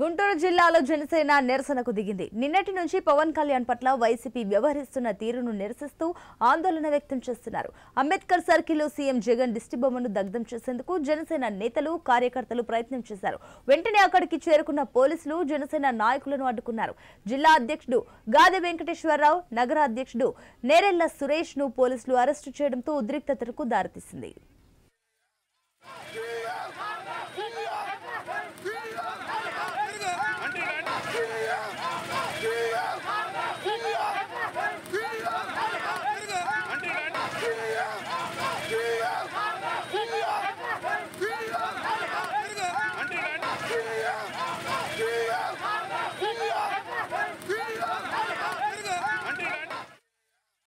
గుంటూరు జిల్లాలో జనసేన నిరసనకు దిగింది నిన్నటి నుంచి పవన్ కళ్యాణ్ పట్ల వైసీపీ వ్యవహరిస్తున్న తీరును నిరసిస్తూ ఆందోళన వ్యక్తం చేస్తున్నారు అంబేద్కర్ సర్కిల్లో సీఎం జగన్ దిష్టిబొమ్మను దగ్ధం చేసేందుకు జనసేన నేతలు కార్యకర్తలు ప్రయత్నం చేశారు వెంటనే అక్కడికి చేరుకున్న పోలీసులు జనసేన నాయకులను అడ్డుకున్నారు జిల్లా అధ్యక్షుడు గాదె వెంకటేశ్వరరావు నగర అధ్యక్షుడు నేరెళ్ల సురేష్ ను పోలీసులు అరెస్టు చేయడంతో ఉద్రిక్తతకు దారితీసింది